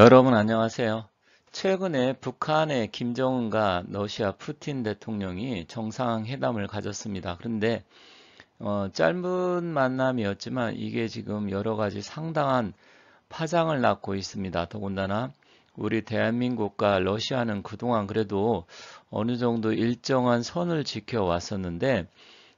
여러분 안녕하세요. 최근에 북한의 김정은과 러시아 푸틴 대통령이 정상회담을 가졌습니다. 그런데 어, 짧은 만남이었지만 이게 지금 여러 가지 상당한 파장을 낳고 있습니다. 더군다나 우리 대한민국과 러시아는 그동안 그래도 어느 정도 일정한 선을 지켜왔었는데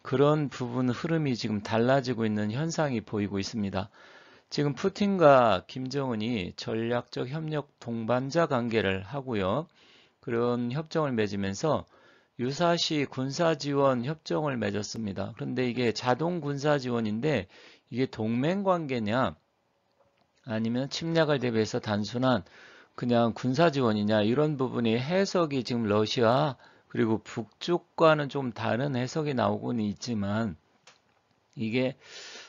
그런 부분 흐름이 지금 달라지고 있는 현상이 보이고 있습니다. 지금 푸틴과 김정은이 전략적 협력 동반자 관계를 하고요. 그런 협정을 맺으면서 유사시 군사지원 협정을 맺었습니다. 그런데 이게 자동 군사지원인데 이게 동맹관계냐 아니면 침략을 대비해서 단순한 그냥 군사지원이냐 이런 부분이 해석이 지금 러시아 그리고 북쪽과는 좀 다른 해석이 나오고는 있지만 이게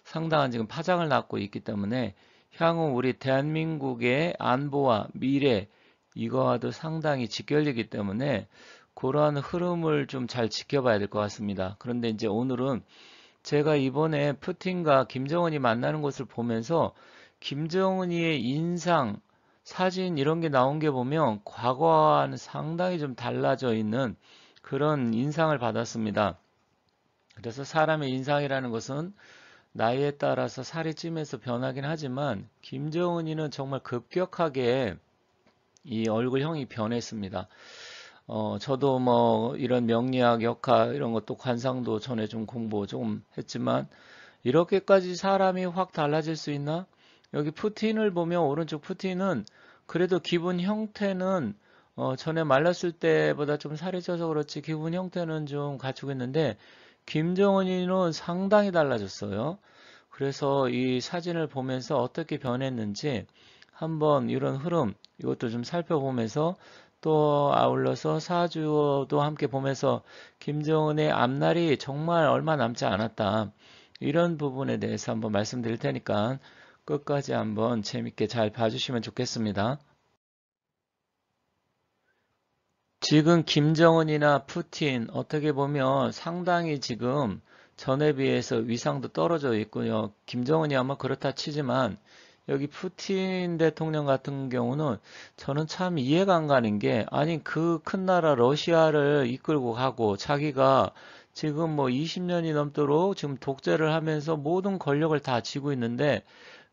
상당한 지금 파장을 낳고 있기 때문에 향후 우리 대한민국의 안보와 미래 이거와도 상당히 직결되기 때문에 그러한 흐름을 좀 잘 지켜봐야 될 것 같습니다. 그런데 이제 오늘은 제가 이번에 푸틴과 김정은이 만나는 것을 보면서 김정은이의 인상, 사진 이런 게 나온 게 보면 과거와는 상당히 좀 달라져 있는 그런 인상을 받았습니다. 그래서 사람의 인상이라는 것은 나이에 따라서 살이 찌면서 변하긴 하지만 김정은이는 정말 급격하게 이 얼굴형이 변했습니다. 어, 저도 뭐 이런 명리학, 역학 이런 것도 관상도 전에 좀 공부 좀 했지만 이렇게까지 사람이 확 달라질 수 있나? 여기 푸틴을 보면 오른쪽 푸틴은 그래도 기분 형태는 어, 전에 말랐을 때보다 좀 살이 쪄서 그렇지 기분 형태는 좀 갖추고 있는데 김정은이는 상당히 달라졌어요. 그래서 이 사진을 보면서 어떻게 변했는지 한번 이런 흐름 이것도 좀 살펴보면서 또 아울러서 사주도 함께 보면서 김정은의 앞날이 정말 얼마 남지 않았다. 이런 부분에 대해서 한번 말씀드릴 테니까 끝까지 한번 재밌게 잘 봐주시면 좋겠습니다. 지금 김정은이나 푸틴 어떻게 보면 상당히 지금 전에 비해서 위상도 떨어져 있고요. 김정은이 아마 그렇다 치지만 여기 푸틴 대통령 같은 경우는 저는 참 이해가 안 가는 게 아니 그 큰 나라 러시아를 이끌고 가고 자기가 지금 뭐 20년이 넘도록 지금 독재를 하면서 모든 권력을 다 쥐고 있는데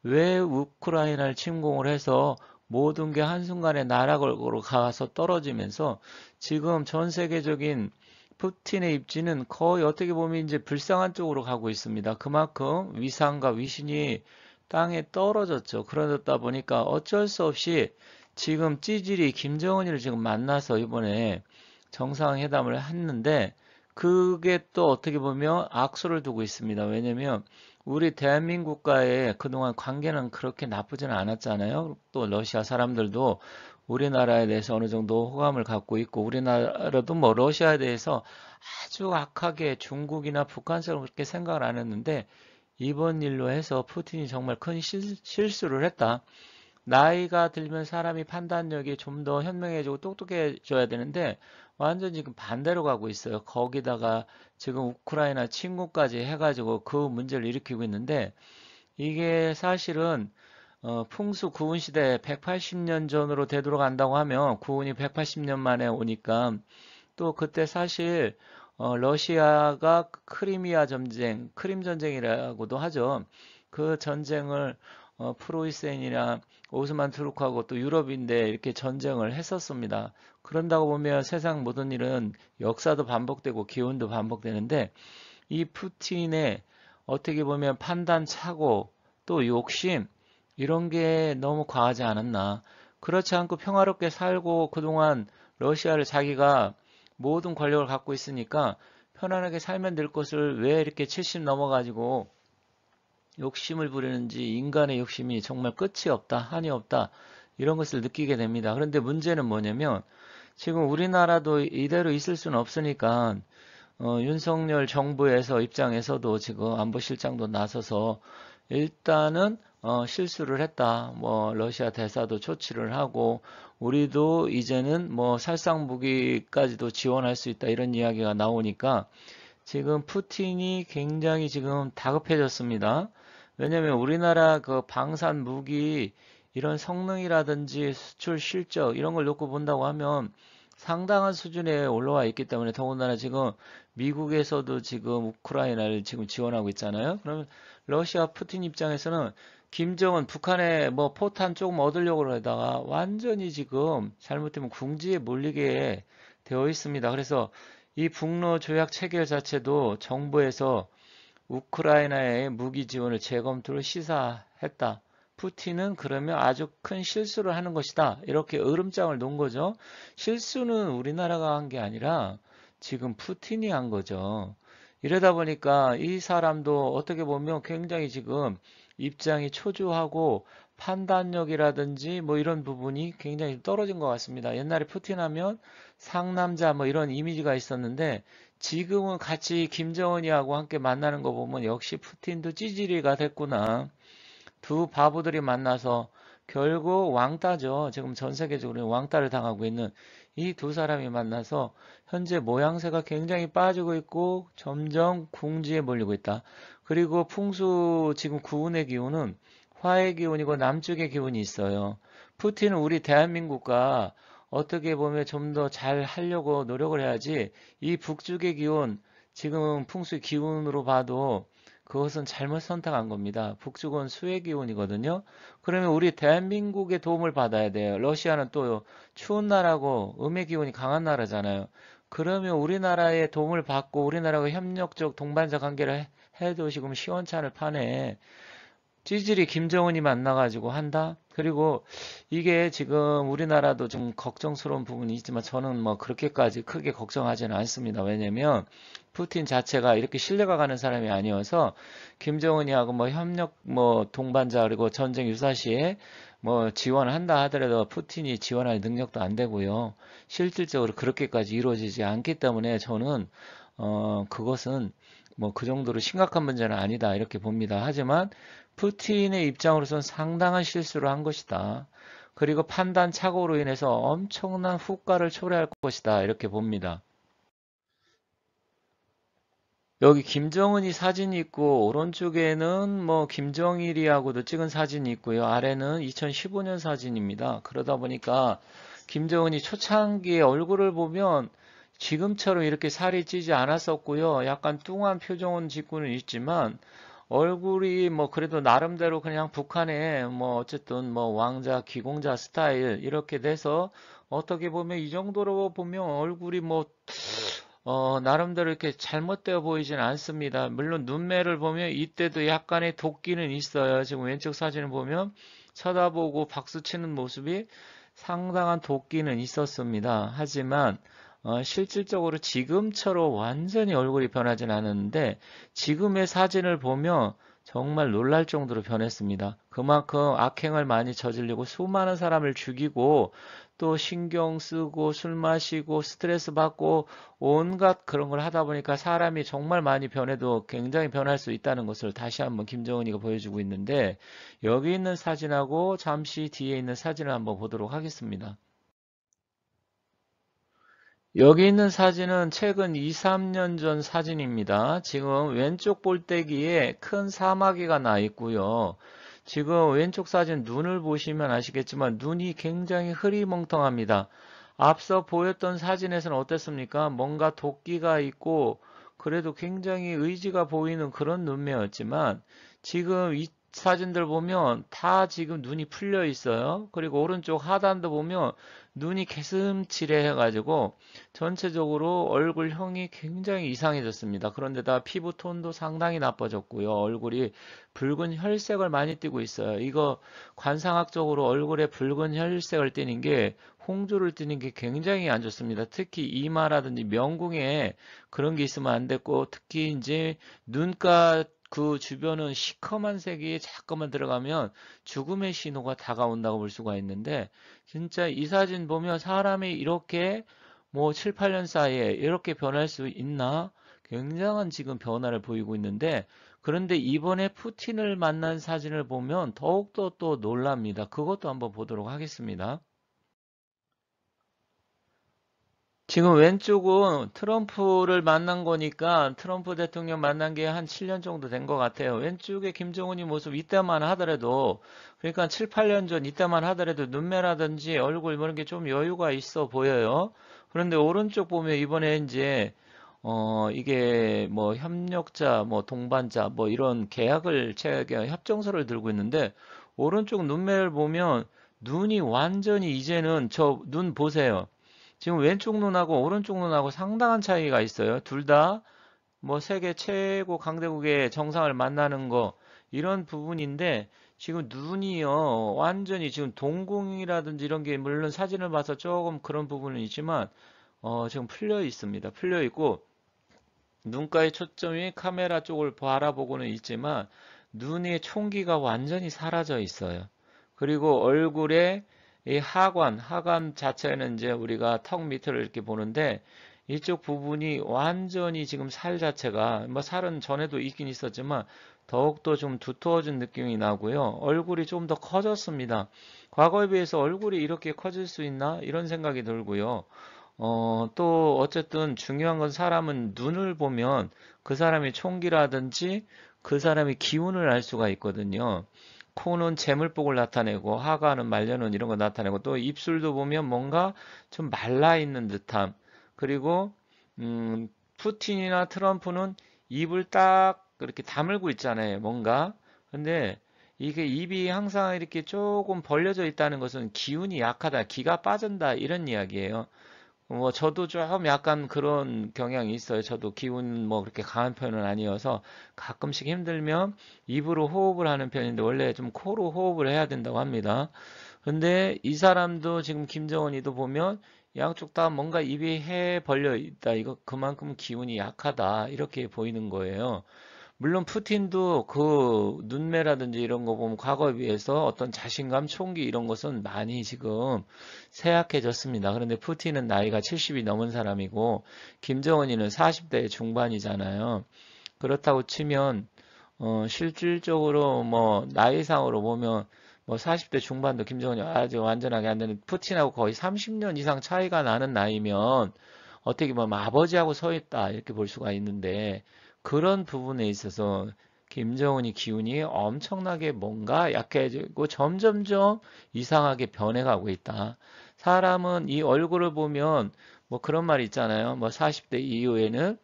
왜 우크라이나를 침공을 해서 모든 게 한순간에 나락으로 가서 떨어지면서 지금 전 세계적인 푸틴의 입지는 거의 어떻게 보면 이제 불쌍한 쪽으로 가고 있습니다. 그만큼 위상과 위신이 땅에 떨어졌죠. 그러다 보니까 어쩔 수 없이 지금 찌질이 김정은이를 지금 만나서 이번에 정상회담을 했는데 그게 또 어떻게 보면 악수를 두고 있습니다. 왜냐면 우리 대한민국과의 그동안 관계는 그렇게 나쁘지는 않았잖아요. 또 러시아 사람들도 우리나라에 대해서 어느 정도 호감을 갖고 있고 우리나라도 뭐 러시아에 대해서 아주 악하게 중국이나 북한처럼 그렇게 생각을 안 했는데 이번 일로 해서 푸틴이 정말 큰 실, 실수를 했다. 나이가 들면 사람이 판단력이 좀 더 현명해지고 똑똑해져야 되는데 완전 지금 반대로 가고 있어요. 거기다가 지금 우크라이나 침공까지 해가지고 그 문제를 일으키고 있는데 이게 사실은 어, 풍수 구운 시대 180년 전으로 되돌아간다고 하면 구운이 180년 만에 오니까 또 그때 사실 어, 러시아가 크리미아 전쟁, 크림 전쟁이라고도 하죠. 그 전쟁을 어, 프로이센이나 오스만 투르크하고 또 유럽인데 이렇게 전쟁을 했었습니다. 그런다고 보면 세상 모든 일은 역사도 반복되고 기운도 반복되는데 이 푸틴의 어떻게 보면 판단 착오 또 욕심 이런 게 너무 과하지 않았나 그렇지 않고 평화롭게 살고 그동안 러시아를 자기가 모든 권력을 갖고 있으니까 편안하게 살면 될 것을 왜 이렇게 70 넘어가지고 욕심을 부리는지 인간의 욕심이 정말 끝이 없다 한이 없다 이런 것을 느끼게 됩니다. 그런데 문제는 뭐냐면 지금 우리나라도 이대로 있을 수는 없으니까 어, 윤석열 정부에서 입장에서도 지금 안보실장도 나서서 일단은 어, 실수를 했다. 뭐 러시아 대사도 조치를 하고 우리도 이제는 뭐 살상 무기까지도 지원할 수 있다 이런 이야기가 나오니까 지금 푸틴이 굉장히 지금 다급해졌습니다. 왜냐하면 우리나라 그 방산 무기 이런 성능이라든지 수출 실적 이런 걸 놓고 본다고 하면 상당한 수준에 올라와 있기 때문에 더군다나 지금 미국에서도 지금 우크라이나를 지금 지원하고 있잖아요. 그러면 러시아 푸틴 입장에서는 김정은 북한에 뭐 포탄 조금 얻으려고 하다가 완전히 지금 잘못되면 궁지에 몰리게 되어 있습니다. 그래서 이북로 조약 체결 자체도 정부에서 우크라이나의 무기 지원을 재검토를 시사했다. 푸틴은 그러면 아주 큰 실수를 하는 것이다. 이렇게 으름장을 놓은 거죠. 실수는 우리나라가 한 게 아니라 지금 푸틴이 한 거죠. 이러다 보니까 이 사람도 어떻게 보면 굉장히 지금 입장이 초조하고 판단력이라든지 뭐 이런 부분이 굉장히 떨어진 것 같습니다. 옛날에 푸틴 하면 상남자 뭐 이런 이미지가 있었는데 지금은 같이 김정은이하고 함께 만나는 거 보면 역시 푸틴도 찌질이가 됐구나. 두 바보들이 만나서 결국 왕따죠. 지금 전 세계적으로 왕따를 당하고 있는 이 두 사람이 만나서 현재 모양새가 굉장히 빠지고 있고 점점 궁지에 몰리고 있다. 그리고 풍수 지금 구운의 기운은 화의 기운이고 남쪽의 기운이 있어요. 푸틴은 우리 대한민국과 어떻게 보면 좀 더 잘 하려고 노력을 해야지 이 북쪽의 기운 지금 풍수 의 기운으로 봐도 그것은 잘못 선택한 겁니다. 북쪽은 수해 기온이거든요. 그러면 우리 대한민국의 도움을 받아야 돼요. 러시아는 또 추운 나라고 음의 기온이 강한 나라잖아요. 그러면 우리나라의 도움을 받고 우리나라와 협력적 동반자 관계를 해도 지금 시원찮을 판에 찌질이 김정은이 만나가지고 한다? 그리고 이게 지금 우리나라도 좀 걱정스러운 부분이 있지만 저는 뭐 그렇게까지 크게 걱정하지는 않습니다. 왜냐면 푸틴 자체가 이렇게 신뢰가 가는 사람이 아니어서 김정은이하고 뭐 협력 뭐 동반자 그리고 전쟁 유사시에 뭐 지원한다 하더라도 푸틴이 지원할 능력도 안 되고요. 실질적으로 그렇게까지 이루어지지 않기 때문에 저는 어 그것은 뭐그 정도로 심각한 문제는 아니다 이렇게 봅니다. 하지만 푸틴의 입장으로서는 상당한 실수를 한 것이다. 그리고 판단 착오로 인해서 엄청난 후과를 초래할 것이다 이렇게 봅니다. 여기 김정은이 사진이 있고 오른쪽에는 뭐 김정일이하고도 찍은 사진이 있고요. 아래는 2015년 사진입니다. 그러다 보니까 김정은이 초창기의 얼굴을 보면 지금처럼 이렇게 살이 찌지 않았었고요. 약간 뚱한 표정은 짓고는 있지만 얼굴이 뭐 그래도 나름대로 그냥 북한의 뭐 어쨌든 뭐 왕자 기공자 스타일 이렇게 돼서 어떻게 보면 이 정도로 보면 얼굴이 뭐 어, 나름대로 이렇게 잘못되어 보이진 않습니다. 물론 눈매를 보면 이때도 약간의 도끼는 있어요. 지금 왼쪽 사진을 보면 쳐다보고 박수치는 모습이 상당한 도끼는 있었습니다. 하지만 어, 실질적으로 지금처럼 완전히 얼굴이 변하진 않았는데 지금의 사진을 보면 정말 놀랄 정도로 변했습니다. 그만큼 악행을 많이 저질리고 수많은 사람을 죽이고 또 신경 쓰고 술 마시고 스트레스 받고 온갖 그런 걸 하다 보니까 사람이 정말 많이 변해도 굉장히 변할 수 있다는 것을 다시 한번 김정은이가 보여주고 있는데 여기 있는 사진하고 잠시 뒤에 있는 사진을 한번 보도록 하겠습니다. 여기 있는 사진은 최근 2, 3년 전 사진입니다. 지금 왼쪽 볼때기에 큰 사마귀가 나 있고요. 지금 왼쪽 사진 눈을 보시면 아시겠지만 눈이 굉장히 흐리멍텅합니다. 앞서 보였던 사진에서는 어땠습니까? 뭔가 도끼가 있고 그래도 굉장히 의지가 보이는 그런 눈매였지만 지금 이 사진들 보면 다 지금 눈이 풀려 있어요. 그리고 오른쪽 하단도 보면 눈이 개슴치레 해가지고 전체적으로 얼굴형이 굉장히 이상해졌습니다. 그런데다 피부 톤도 상당히 나빠졌고요. 얼굴이 붉은 혈색을 많이 띄고 있어요. 이거 관상학적으로 얼굴에 붉은 혈색을 띠는 게 홍조를 띠는 게 굉장히 안 좋습니다. 특히 이마라든지 명궁에 그런 게 있으면 안 됐고 특히 이제 눈가 그 주변은 시커먼 색이 자꾸만 들어가면 죽음의 신호가 다가온다고 볼 수가 있는데 진짜 이 사진 보면 사람이 이렇게 뭐 7, 8년 사이에 이렇게 변할 수 있나? 굉장한 지금 변화를 보이고 있는데 그런데 이번에 푸틴을 만난 사진을 보면 더욱더 또 놀랍니다. 그것도 한번 보도록 하겠습니다. 지금 왼쪽은 트럼프를 만난 거니까 트럼프 대통령 만난 게 한 7년 정도 된 것 같아요. 왼쪽에 김정은이 모습 이따만 하더라도 그러니까 7, 8년 전 이따만 하더라도 눈매라든지 얼굴 뭐 이런 게 좀 여유가 있어 보여요. 그런데 오른쪽 보면 이번에 이제 어 이게 뭐 협력자 뭐 동반자 뭐 이런 계약을 체결 협정서를 들고 있는데 오른쪽 눈매를 보면 눈이 완전히 이제는 저 눈 보세요. 지금 왼쪽 눈하고 오른쪽 눈하고 상당한 차이가 있어요. 둘 다 뭐 세계 최고 강대국의 정상을 만나는 거 이런 부분인데 지금 눈이요 완전히 지금 동공이라든지 이런 게 물론 사진을 봐서 조금 그런 부분은 있지만 어 지금 풀려 있습니다. 풀려 있고 눈가의 초점이 카메라 쪽을 바라보고는 있지만 눈의 총기가 완전히 사라져 있어요. 그리고 얼굴에 이 하관, 하관 자체는 이제 우리가 턱 밑을 이렇게 보는데 이쪽 부분이 완전히 지금 살 자체가 뭐 살은 전에도 있긴 있었지만 더욱더 좀 두터워진 느낌이 나고요. 얼굴이 좀 더 커졌습니다. 과거에 비해서 얼굴이 이렇게 커질 수 있나 이런 생각이 들고요. 어, 또 어쨌든 중요한 건 사람은 눈을 보면 그사람이 총기라든지 그사람이 기운을 알 수가 있거든요. 코는 재물복을 나타내고 하가는 말려는 이런 거 나타내고 또 입술도 보면 뭔가 좀 말라 있는 듯함. 그리고 음, 푸틴이나 트럼프는 입을 딱 그렇게 다물고 있잖아요. 뭔가. 근데 이게 입이 항상 이렇게 조금 벌려져 있다는 것은 기운이 약하다, 기가 빠진다 이런 이야기예요. 뭐 저도 좀 약간 그런 경향이 있어요. 저도 기운 뭐 그렇게 강한 편은 아니어서 가끔씩 힘들면 입으로 호흡을 하는 편인데 원래 좀 코로 호흡을 해야 된다고 합니다. 근데 이 사람도 지금 김정은이도 보면 양쪽 다 뭔가 입이 해 벌려 있다. 이거 그만큼 기운이 약하다. 이렇게 보이는 거예요. 물론 푸틴도 그 눈매라든지 이런 거 보면 과거에 비해서 어떤 자신감, 총기 이런 것은 많이 지금 쇠약해졌습니다. 그런데 푸틴은 나이가 70이 넘은 사람이고 김정은이는 40대 중반이잖아요. 그렇다고 치면 어, 실질적으로 뭐 나이상으로 보면 뭐 40대 중반도 김정은이 아주 완전하게 안 되는 푸틴하고 거의 30년 이상 차이가 나는 나이면 어떻게 보면 아버지하고 서 있다 이렇게 볼 수가 있는데 그런 부분에 있어서 김정은이 기운이 엄청나게 뭔가 약해지고 점점점 이상하게 변해가고 있다. 사람은 이 얼굴을 보면 뭐 그런 말 있잖아요. 뭐 40대 이후에는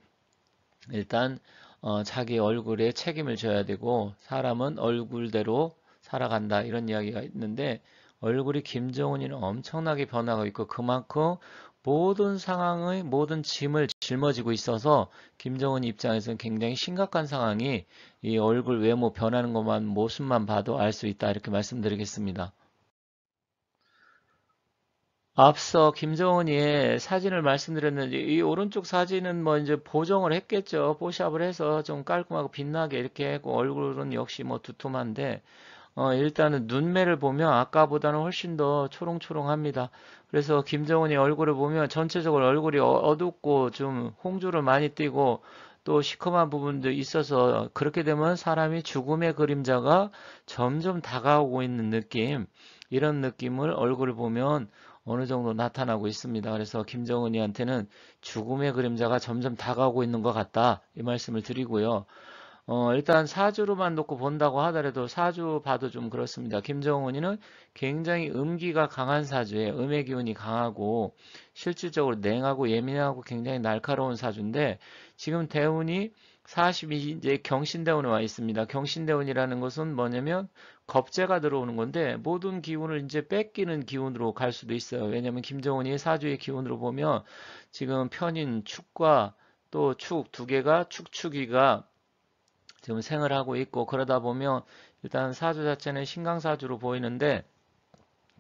일단 어, 자기 얼굴에 책임을 져야 되고 사람은 얼굴대로 살아간다 이런 이야기가 있는데 얼굴이 김정은이는 엄청나게 변하고 있고 그만큼 모든 상황의 모든 짐을 짊어지고 있어서 김정은 입장에서는 굉장히 심각한 상황이 이 얼굴 외모 변하는 것만 모습만 봐도 알 수 있다 이렇게 말씀드리겠습니다. 앞서 김정은이의 사진을 말씀드렸는데 이 오른쪽 사진은 뭐 이제 보정을 했겠죠. 포샵을 해서 좀 깔끔하고 빛나게 이렇게 했고 얼굴은 역시 뭐 두툼한데 어, 일단은 눈매를 보면 아까보다는 훨씬 더 초롱초롱합니다. 그래서 김정은이 얼굴을 보면 전체적으로 얼굴이 어, 어둡고 좀 홍조를 많이 띄고 또 시커먼 부분도 있어서 그렇게 되면 사람이 죽음의 그림자가 점점 다가오고 있는 느낌 이런 느낌을 얼굴을 보면 어느 정도 나타나고 있습니다. 그래서 김정은이한테는 죽음의 그림자가 점점 다가오고 있는 것 같다 이 말씀을 드리고요. 어, 일단 사주로만 놓고 본다고 하더라도 사주 봐도 좀 그렇습니다. 김정은이는 굉장히 음기가 강한 사주에 음의 기운이 강하고 실질적으로 냉하고 예민하고 굉장히 날카로운 사주인데 지금 대운이 42제 경신대운에 와 있습니다. 경신대운이라는 것은 뭐냐면 겁재가 들어오는 건데 모든 기운을 이제 뺏기는 기운으로 갈 수도 있어요. 왜냐하면 김정은이 사주의 기운으로 보면 지금 편인 축과 또 축 두 개가 축축이가 지금 생을 하고 있고 그러다 보면 일단 사주 자체는 신강사주로 보이는데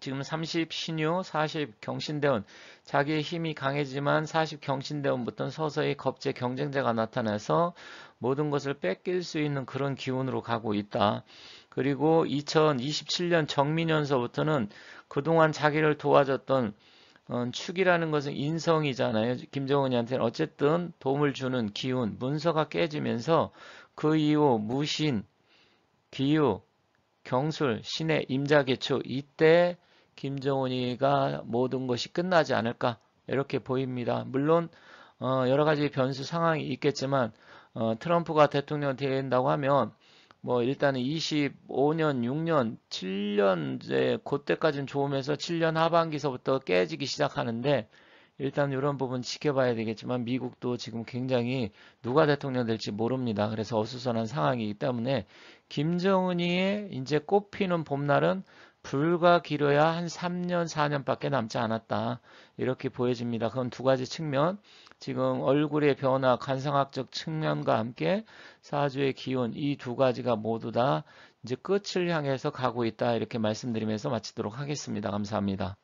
지금 30 신유, 40 경신대운, 자기의 힘이 강해지만 40 경신대운부터는 서서히 겁제 경쟁자가 나타나서 모든 것을 뺏길 수 있는 그런 기운으로 가고 있다. 그리고 2027년 정민연서부터는 그동안 자기를 도와줬던 어, 축이라는 것은 인성이잖아요. 김정은이한테는 어쨌든 도움을 주는 기운, 문서가 깨지면서 그 이후 무신, 기유, 경술, 신의 임자개초 이때 김정은이가 모든 것이 끝나지 않을까 이렇게 보입니다. 물론 어, 여러 가지 변수 상황이 있겠지만 어, 트럼프가 대통령 된다고 하면 뭐 일단은 25년, 6년, 7년 이제 그때까지는 좋으면서 7년 하반기서부터 깨지기 시작하는데 일단 이런 부분 지켜봐야 되겠지만 미국도 지금 굉장히 누가 대통령 될지 모릅니다. 그래서 어수선한 상황이기 때문에 김정은이의 이제 꽃피는 봄날은 불과 길어야 한 3년, 4년밖에 남지 않았다. 이렇게 보여집니다. 그건 두 가지 측면. 지금 얼굴의 변화, 관상학적 측면과 함께 사주의 기운 이 두 가지가 모두 다 이제 끝을 향해서 가고 있다 이렇게 말씀드리면서 마치도록 하겠습니다. 감사합니다.